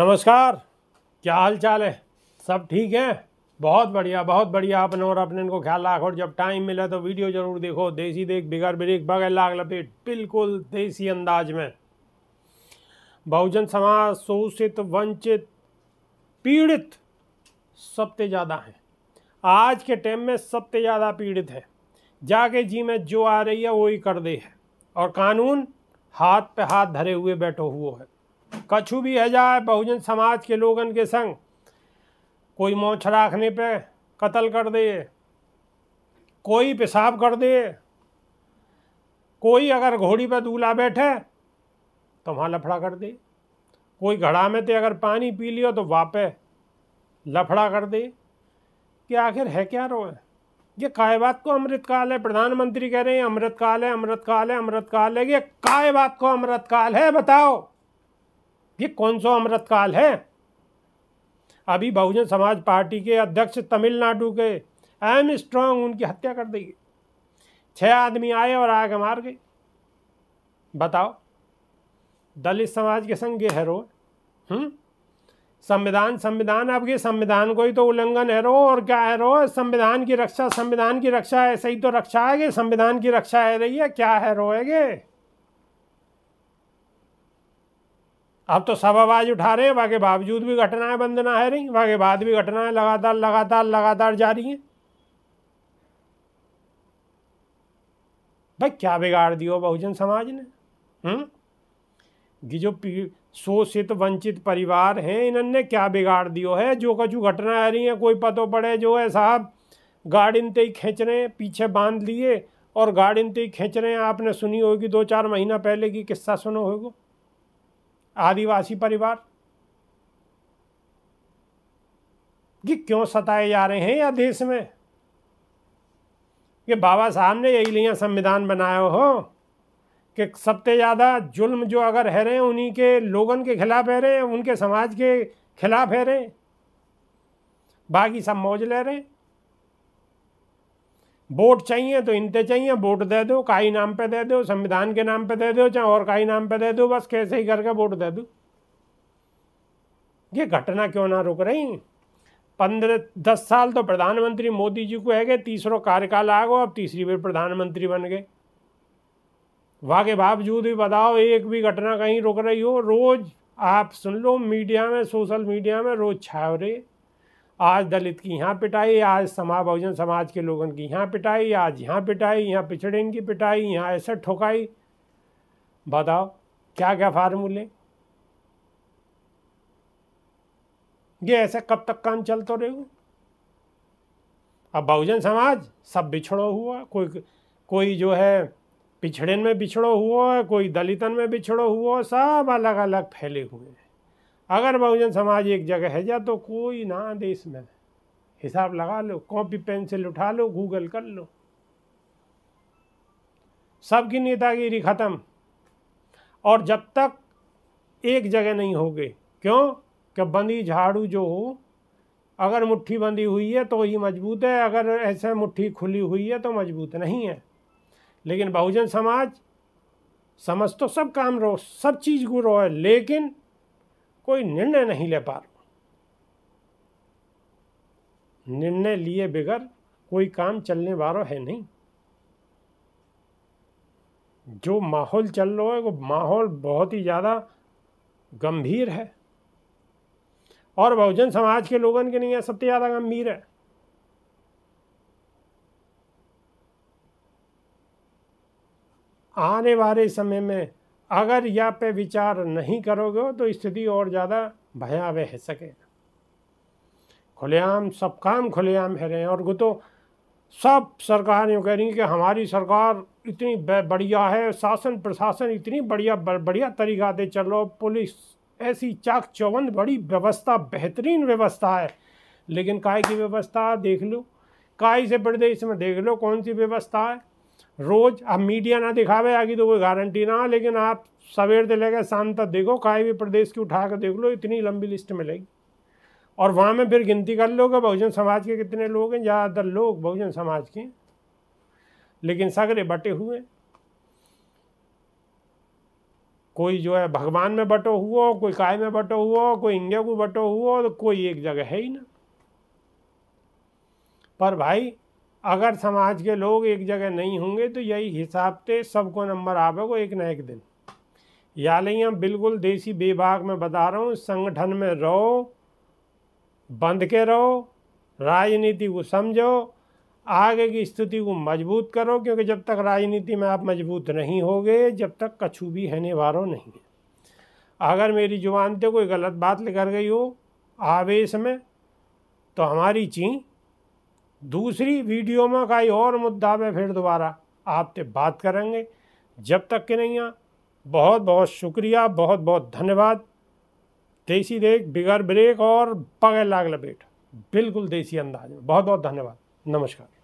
नमस्कार क्या हाल चाल है सब ठीक है बहुत बढ़िया बहुत बढ़िया अपने और अपने इनको ख्याल रखो और जब टाइम मिला तो वीडियो ज़रूर देखो देसी देख बिगड़ ब्रेक बगैर लाग लपेट बिल्कुल देसी अंदाज में बहुजन समाज शोषित वंचित पीड़ित सबसे ज़्यादा हैं आज के टाइम में सबसे ज़्यादा पीड़ित हैं जाके जी में जो आ रही है वो ही कर दे है और कानून हाथ पे हाथ धरे हुए बैठो हुए है कछु भी है जाए बहुजन समाज के लोगन के संग कोई मोछ राखने पे कत्ल कर दे कोई पेशाब कर दे कोई अगर घोड़ी पर दूल्हा बैठे तो वहाँ लफड़ा कर दे कोई घड़ा में तो अगर पानी पी लियो तो वापे लफड़ा कर दे कि आखिर है क्या रो है ये काय बात को अमृतकाल है प्रधानमंत्री कह रहे हैं अमृतकाल है अमृतकाल है अमृतकाल है ये काय बात को अमृतकाल है बताओ ये कौन सो अमृत काल है अभी बहुजन समाज पार्टी के अध्यक्ष तमिलनाडु के एम स्ट्रांग उनकी हत्या कर दी छह आदमी आए और आग मार गए बताओ दलित समाज के संग ये हैरो हम्म? संविधान संविधान अब संविधान को ही तो उल्लंघन है रो और क्या है रो संविधान की रक्षा संविधान की रक्षा ऐसे ही तो रक्षा है संविधान की रक्षा है रही है क्या हैरो है ये अब तो सब आवाज़ उठा रहे हैं वाके बावजूद भी घटनाएं ना है रही वाके बाद भी घटनाएं लगातार लगातार लगातार जा रही हैं भाई क्या बिगाड़ दियो बहुजन समाज ने हम्म कि जो शोषित वंचित परिवार हैं इन्होंने क्या बिगाड़ दियो है जो कछु घटनाएं आ रही है कोई पतो पड़े जो है साहब गाड़ी इनते तो ही खींच रहे हैं पीछे बांध लिए और गाड़ी इनते तो ही खींच रहे हैं आपने सुनी होगी दो चार महीना पहले की किस्सा सुनो होगा आदिवासी परिवार कि क्यों सताए जा रहे हैं या देश में कि बाबा साहब ने यही लिए संविधान बनाया हो कि सबसे ज़्यादा जुल्म जो अगर है रहे हैं उन्हीं के लोगों के खिलाफ है रहे हैं उनके समाज के खिलाफ है रहे हैं बाकी सब मौज ले रहे हैं वोट चाहिए तो इनते चाहिए वोट दे दो काई नाम पे दे दो संविधान के नाम पे दे दो चाहे और काई नाम पे दे दो बस कैसे ही करके वोट दे दो ये घटना क्यों ना रुक रही पंद्रह दस साल तो प्रधानमंत्री मोदी जी को है गए तीसरो कार्यकाल आ गए अब तीसरी बार प्रधानमंत्री बन गए वहाँ के बावजूद भी बताओ एक भी घटना कहीं रुक रही हो रोज़ आप सुन लो मीडिया में सोशल मीडिया में रोज़ छाव रही आज दलित की यहाँ पिटाई आज समाज बहुजन समाज के लोगों की यहाँ पिटाई आज यहाँ पिटाई यहाँ पिछड़े इनकी पिटाई यहाँ ऐसा ठोकाई बताओ क्या क्या फार्मूले ये ऐसा कब तक काम चलते रहे अब बहुजन समाज सब बिछड़ो हुआ कोई कोई जो है पिछड़े में बिछड़ो हुआ कोई दलितन में बिछड़ो हुआ सब अलग अलग फैले हुए हैं अगर बहुजन समाज एक जगह है जा तो कोई ना देश में हिसाब लगा लो कॉपी पेंसिल उठा लो गूगल कर लो सबकी नेतागिरी ख़त्म और जब तक एक जगह नहीं होगे क्यों कि बंदी झाड़ू जो हो अगर मुट्ठी बंदी हुई है तो ही मजबूत है अगर ऐसे मुट्ठी खुली हुई है तो मजबूत नहीं है लेकिन बहुजन समाज समझ तो सब काम रो सब चीज़ को रो है लेकिन कोई निर्णय नहीं ले पा रहा निर्णय लिए बगैर कोई काम चलने वालों है नहीं जो माहौल चल रहा है वो माहौल बहुत ही ज़्यादा गंभीर है और बहुजन समाज के लोगों के लिए सबसे ज़्यादा गंभीर है आने वाले समय में अगर यह पे विचार नहीं करोगे तो स्थिति और ज़्यादा भयावह है सके खुलेआम सब काम खुलेआम है रहे हैं और वो तो सब सरकार यूँ कह रही कि हमारी सरकार इतनी बढ़िया है शासन प्रशासन इतनी बढ़िया बढ़िया तरीका से चलो पुलिस ऐसी चाक चौबंद बड़ी व्यवस्था बेहतरीन व्यवस्था है लेकिन काय की व्यवस्था देख लो काय से प्रदेश में देख लो कौन सी व्यवस्था है रोज़ अब मीडिया ना दिखावे आगे तो कोई गारंटी ना लेकिन आप सवेर से लेकर शाम तक देखो काय भी प्रदेश की उठा कर देख लो इतनी लंबी लिस्ट मिलेगी और वहाँ में फिर गिनती कर लोगे बहुजन समाज के कितने लोग हैं ज़्यादातर लोग बहुजन समाज के लेकिन सगरे बटे हुए कोई जो है भगवान में बटो हुआ कोई काय में बटो हुआ कोई इंडिया को बटो हुआ तो कोई एक जगह है ही ना पर भाई अगर समाज के लोग एक जगह नहीं होंगे तो यही हिसाब से सबको नंबर आवेगो एक ना एक दिन या लिया बिल्कुल देसी बेबाक में बता रहा हूँ संगठन में रहो बंध के रहो राजनीति को समझो आगे की स्थिति को मजबूत करो क्योंकि जब तक राजनीति में आप मजबूत नहीं होगे जब तक कछु भी हैने वारो नहीं है अगर मेरी जुबान से कोई गलत बात लेकर गई हो आवेश में तो हमारी ची दूसरी वीडियो में कई और मुद्दा में फिर दोबारा आपसे बात करेंगे जब तक के नहीं आ बहुत बहुत शुक्रिया बहुत बहुत धन्यवाद देसी देख बिगर ब्रेक और पगैर लागल बेट बिल्कुल देसी अंदाज में बहुत बहुत धन्यवाद नमस्कार